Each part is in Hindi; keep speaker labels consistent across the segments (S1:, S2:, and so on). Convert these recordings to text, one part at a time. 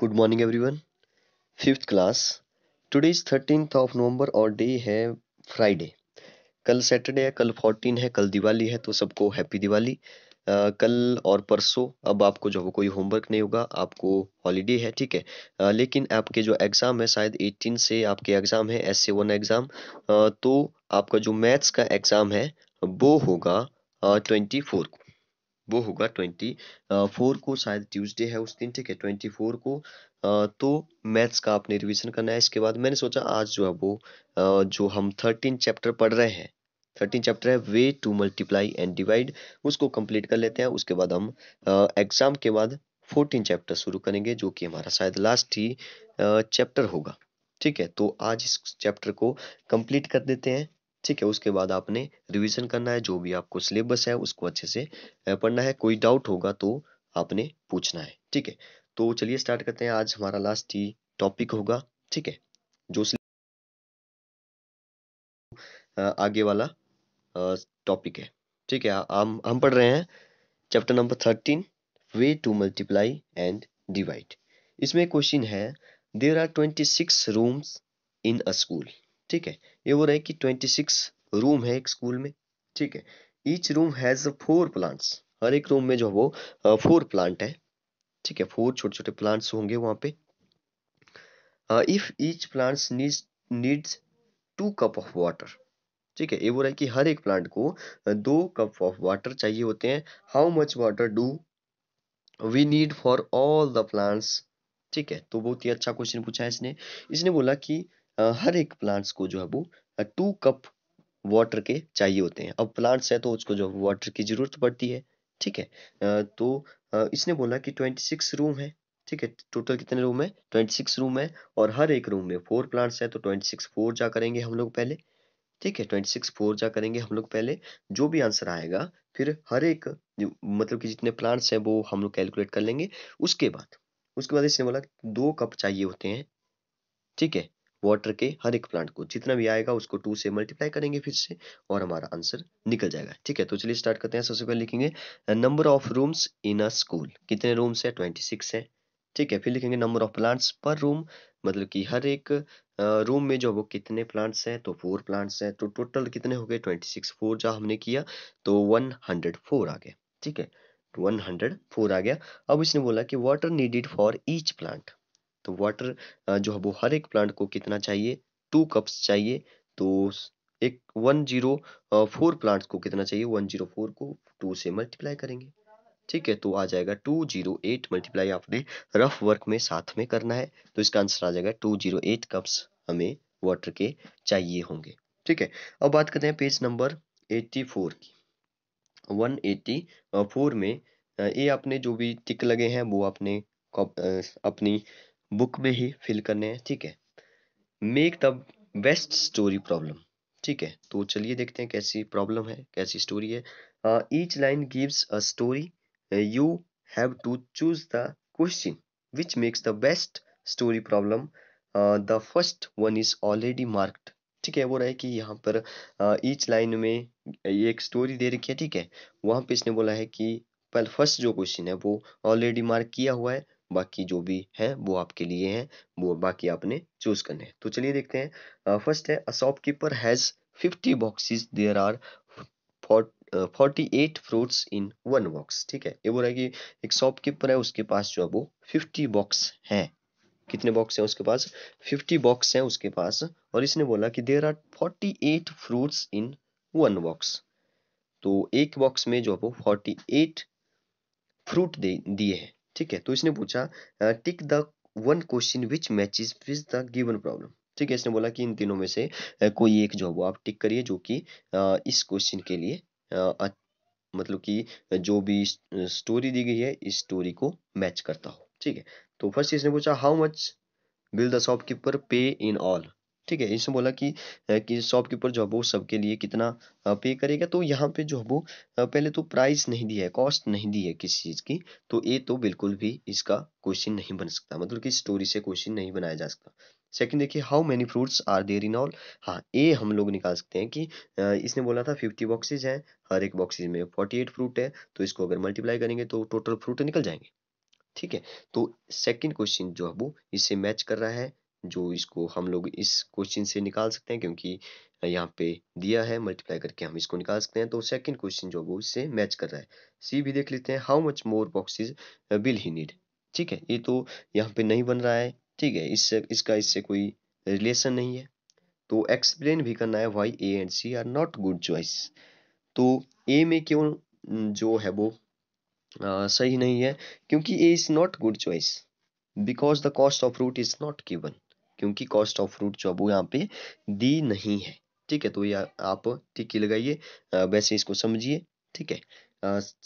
S1: Good morning everyone. Fifth class Today is thirteen of November और डे है फ्राइडे कल सैटरडे है कल फोर्टीन है कल दिवाली है तो सबको हैप्पी दिवाली Uh, कल और परसों अब आपको जो कोई होमवर्क नहीं होगा आपको हॉलीडे है ठीक है uh, लेकिन आपके जो एग्ज़ाम है शायद 18 से आपके एग्ज़ाम है एस से वन एग्ज़ाम तो आपका जो मैथ्स का एग्ज़ाम है वो होगा ट्वेंटी 24 को वो होगा ट्वेंटी फोर को शायद ट्यूसडे है उस दिन ठीक है ट्वेंटी फोर को तो मैथ्स का आपने रिविजन करना है इसके बाद मैंने सोचा आज जो है वो जो हम थर्टीन चैप्टर पढ़ रहे हैं थर्टीन चैप्टर है way to multiply and divide उसको कंप्लीट कर लेते हैं उसके बाद हम एग्जाम के बाद फोर्टीन चैप्टर शुरू करेंगे जो कि हमारा शायद लास्ट ही चैप्टर होगा ठीक है तो आज इस चैप्टर को कंप्लीट कर देते हैं ठीक है उसके बाद आपने रिवीजन करना है जो भी आपको सिलेबस है उसको अच्छे से पढ़ना है कोई डाउट होगा तो आपने पूछना है ठीक है तो चलिए स्टार्ट करते हैं आज हमारा लास्ट ही टॉपिक होगा ठीक है जो आगे वाला टॉपिक है ठीक है हम हम पढ़ रहे हैं chapter number thirteen way to multiply and divide इसमें क्वेश्चन है there are twenty six rooms in a school ठीक है ये बोल रहे हैं कि ट्वेंटी सिक्स रूम है एक स्कूल में ठीक है each room has four plants हर एक रूम में जो वो फोर प्लांट है ठीक है फोर छोटे छोटे प्लांट्स होंगे वहाँ पे if each plants needs needs two cup of water ठीक है ये बोल रहे हैं कि हर एक प्लांट को दो कप ऑफ वाटर चाहिए होते हैं how much water do we need for all the plants ठीक है तो बहुत ही अच्छा क्वेश्चन पूछा है इसने इसने बोला कि हर एक प्लांट्स को जो है वो टू कप वाटर के चाहिए होते हैं अब प्लांट्स है तो उसको जो वाटर की जरूरत पड़ती है ठीक है तो इसने बोला कि ट्वेंटी सिक्स रूम है ठीक है टोटल कितने रूम है ट्वेंटी सिक्स रूम है और हर एक रूम में फोर प्लांट्स है तो ट्वेंटी सिक्स फोर जा करेंगे हम लोग पहले ठीक है ट्वेंटी सिक्स फोर जा करेंगे हम लोग पहले जो भी आंसर आएगा फिर हर एक मतलब कि जितने प्लांट्स हैं वो हम लोग कैलकुलेट कर लेंगे उसके बाद उसके बाद इसने बोला दो कप चाहिए होते हैं ठीक है वाटर के हर एक प्लांट को जितना भी आएगा उसको टू से मल्टीप्लाई करेंगे फिर से और हमारा आंसर निकल जाएगा ठीक है तो चलिए स्टार्ट करते हैं सबसे पहले लिखेंगे number of rooms in a school कितने रूम्स है ट्वेंटी सिक्स है ठीक है फिर लिखेंगे number of plants per room मतलब कि हर एक रूम में जो वो कितने प्लांट्स हैं तो फोर प्लांट्स हैं तो टोटल कितने हो गए ट्वेंटी सिक्स फोर जहाँ हमने किया तो वन हंड्रेड फोर आ गया ठीक है वन हंड्रेड फोर आ गया अब इसने बोला कि water needed for each plant तो वाटर जो है वो हर एक प्लांट को कितना चाहिए टू कप्स चाहिए तो एक वन जीरो फोर प्लांट्स को कितना चाहिए वन जीरो फोर को टू से मल्टीप्लाई करेंगे ठीक है तो आ जाएगा टू जीरो एट मल्टीप्लाई आपने रफ वर्क में साथ में करना है तो इसका आंसर आ जाएगा टू जीरो एट कप्स हमें वाटर के चाहिए होंगे ठीक है अब बात करते हैं पेज नंबर एट्टी फोर की वन एट्टी फोर में ये आपने जो भी टिक लगे हैं वो आपने अपनी बुक में ही फिल करने हैं ठीक है make the best story problem ठीक है तो चलिए देखते हैं कैसी प्रॉब्लम है कैसी स्टोरी है each line gives a story you have to choose the question which makes the best story problem the first one is already marked ठीक है वो रहे कि यहाँ पर ईच uh, लाइन में एक स्टोरी दे रखी है ठीक है वहाँ पे इसने बोला है कि पहले फर्स्ट जो क्वेश्चन है वो ऑलरेडी मार्क किया हुआ है बाकी जो भी है वो आपके लिए है वो बाकी आपने चूज करने हैं तो चलिए देखते हैं फर्स्ट है shopkeeper has fifty boxes there are forty eight fruits in one box ठीक है ये बोल रहा है कि एक शॉपकीपर है उसके पास जो है वो फिफ्टी बॉक्स है कितने बॉक्स हैं उसके पास फिफ्टी बॉक्स हैं उसके पास और इसने बोला कि there are forty eight fruits in one box तो एक बॉक्स में जो है वो फोर्टी एट फ्रूट दिए हैं ठीक है तो इसने पूछा tick the one question which matches with the given problem ठीक है इसने बोला कि इन तीनों में से कोई एक जॉब वो आप टिक करिए जो कि इस क्वेश्चन के लिए मतलब कि जो भी स्टोरी दी गई है इस स्टोरी को मैच करता हो ठीक है तो फर्स्ट इसने पूछा how much will the shopkeeper pay in all ठीक है इसमें बोला कि कि शॉपकीपर जो है वो सबके लिए कितना पे करेगा तो यहाँ पे जो है वो पहले तो प्राइस नहीं दिया है कॉस्ट नहीं दी है किसी चीज़ की तो ये तो बिल्कुल भी इसका क्वेश्चन नहीं बन सकता मतलब कि स्टोरी से क्वेश्चन नहीं बनाया जा सकता सेकंड देखिए how many fruits are there in all हाँ ए हम लोग निकाल सकते हैं कि इसने बोला था फिफ्टी बॉक्सेज हैं हर एक बॉक्सेज में फोर्टी एट फ्रूट है तो इसको अगर मल्टीप्लाई करेंगे तो टोटल फ्रूट निकल जाएंगे ठीक है तो सेकंड क्वेश्चन जो है वो इससे मैच कर रहा है जो इसको हम लोग इस क्वेश्चन से निकाल सकते हैं क्योंकि यहाँ पे दिया है मल्टीप्लाई करके हम इसको निकाल सकते हैं तो सेकंड क्वेश्चन जो वो इससे मैच कर रहा है सी भी देख लेते हैं how much more boxes will he need ठीक है ये तो यहाँ पे नहीं बन रहा है ठीक है इससे इसका इससे कोई रिलेशन नहीं है तो एक्सप्लेन भी करना है why A and C are not good choice तो ए में क्यों जो है वो आ, सही नहीं है क्योंकि A is not good choice because the cost of route is not given क्योंकि कॉस्ट ऑफ रूट जो यहाँ पे दी नहीं है ठीक है तो ये आप ठीक ही लगाइए वैसे इसको समझिए ठीक है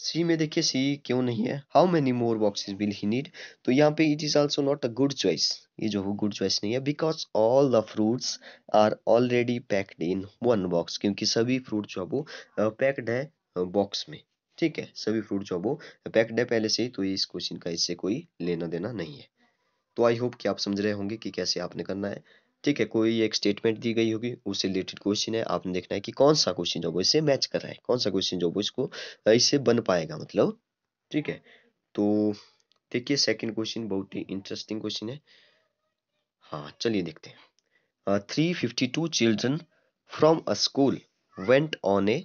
S1: सी में देखिए सी क्यों नहीं है how many more boxes will he need तो यहाँ पे it is also not a good choice ये जो है गुड चॉइस नहीं है because all the fruits are already packed in one box क्योंकि सभी फ्रूट जो है वो पैक्ड है बॉक्स में ठीक है सभी फ्रूट जो है वो पैक्ड है पहले से ही तो इस क्वेश्चन का इससे कोई लेना देना नहीं है तो आई होप कि आप समझ रहे होंगे कि कैसे आपने करना है ठीक है कोई एक स्टेटमेंट दी गई होगी उससे रिलेटेड क्वेश्चन है आपने देखना है कि कौन सा क्वेश्चन जो इससे मैच कर रहा है कौन सा क्वेश्चन जो इसको इससे बन पाएगा मतलब ठीक है तो देखिए सेकंड क्वेश्चन बहुत ही इंटरेस्टिंग क्वेश्चन है हाँ चलिए देखते हैं three fifty two children from a school went on a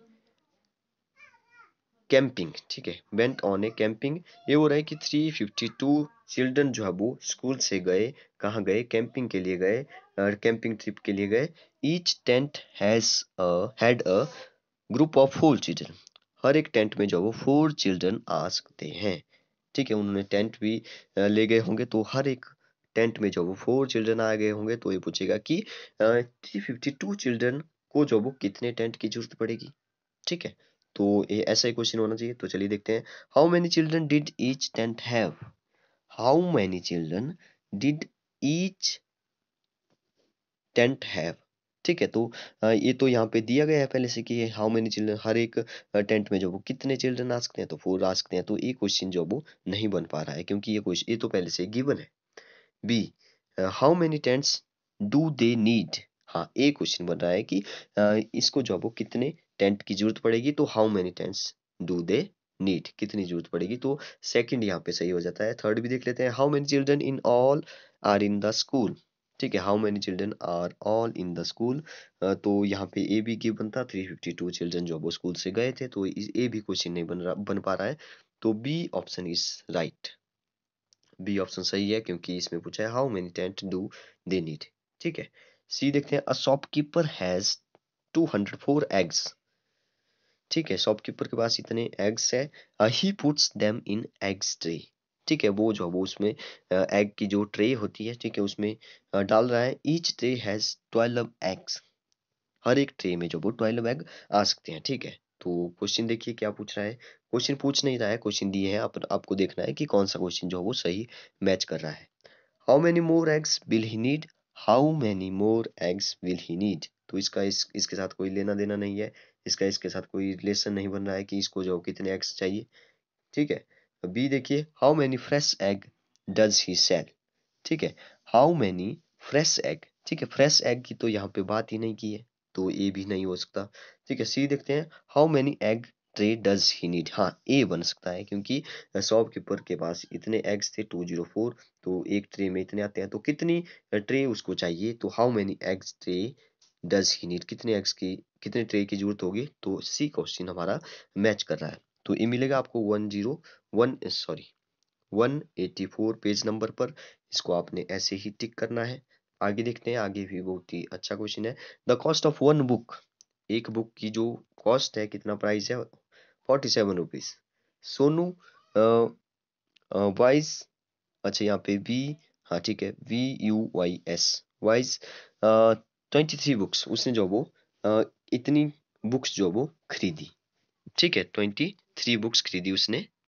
S1: camping ठीक है वेंट ऑन ए कैंपिंग ये हो रहा है कि थ्री फिफ्टी टू चिल्ड्रन जो है वो स्कूल से गए कहाँ गए कैंपिंग के लिए गए और कैंपिंग ट्रिप के लिए गए each tent has had a group of four children हर एक टेंट में जो वो फोर चिल्ड्रन आ सकते हैं ठीक है उन्होंने टेंट भी ले गए होंगे तो हर एक टेंट में जो वो फोर चिल्ड्रन आ गए होंगे तो ये पूछेगा कि थ्री फिफ्टी टू चिल्ड्रन को जो वो कितने टेंट की जरूरत पड़ेगी ठीक है तो ये ऐसा ही क्वेश्चन होना चाहिए तो चलिए देखते हैं how many children did each tent have how many children did each tent have ठीक है तो ये तो यहाँ पे दिया गया है पहले से कि हाउ मेनी चिल्ड्रन हर एक टेंट में जो वो कितने चिल्ड्रन आ सकते हैं तो फोर आ सकते हैं तो ये क्वेश्चन जो वो नहीं बन पा रहा है क्योंकि ये क्वेश्चन ये तो पहले से गिवन है B how many tents do they need हाँ ये क्वेश्चन बन रहा है कि uh, इसको जो वो कितने टेंट की जरूरत पड़ेगी तो how many tents do they need कितनी जरूरत पड़ेगी तो सेकंड यहाँ पे सही हो जाता है थर्ड भी देख लेते हैं how many children in all are in the school ठीक है how many children are all in the school तो यहाँ पे ए भी की बनता थ्री फिफ्टी टू चिल्ड्रन जो वो स्कूल से गए थे तो ए भी क्वेश्चन नहीं बन रहा बन पा रहा है तो B option is right B option सही है क्योंकि इसमें पूछा है how many tent do they need ठीक है सी देखते हैं a shopkeeper has two hundred four eggs ठीक है शॉपकीपर के पास इतने एग्स है he puts them in eggs tray ठीक है वो जो है वो उसमें एग uh, की जो ट्रे होती है ठीक है उसमें uh, डाल रहा है each tray has twelve eggs हर एक ट्रे में जो वो ट्वेल्व एग आ सकते हैं ठीक है तो क्वेश्चन देखिए क्या पूछ रहा है क्वेश्चन पूछ नहीं रहा है क्वेश्चन दिए हैं आप, आपको देखना है कि कौन सा क्वेश्चन जो है वो सही मैच कर रहा है how many more eggs will he need how many more eggs will he need तो इसका इस इसके साथ कोई लेना देना नहीं है इसका इसके साथ कोई रिलेशन नहीं बन रहा है कि इसको जो कितने एग्स चाहिए ठीक है बी देखिए how many fresh egg does he sell ठीक है हाउ मैनी फ्रेश एग ठीक है फ्रेश एग की तो यहाँ पे बात ही नहीं की है तो ए भी नहीं हो सकता ठीक है सी देखते हैं how many egg tray does he need हाँ ए बन सकता है क्योंकि शॉपकीपर के पास इतने एग्स थे टू जीरो फोर तो एक ट्रे में इतने आते हैं तो कितनी ट्रे उसको चाहिए तो how many eggs tray does he need कितने एग्स की कितने ट्रे की जरूरत होगी तो सी क्वेश्चन हमारा मैच कर रहा है तो ये मिलेगा आपको one zero one sorry one eighty four page number पर इसको आपने ऐसे ही टिक करना है आगे देखते हैं आगे भी बहुत ही अच्छा क्वेश्चन है the cost of one book एक बुक की जो कॉस्ट है कितना प्राइस है forty seven rupees Sonu wise अच्छा यहाँ पे वी हाँ ठीक है we you Y S wise twenty three books उसने जो वो इतनी बुक्स जो वो खरीदी ठीक है ट्वेंटी थ्री बुक्स खरीदी उसने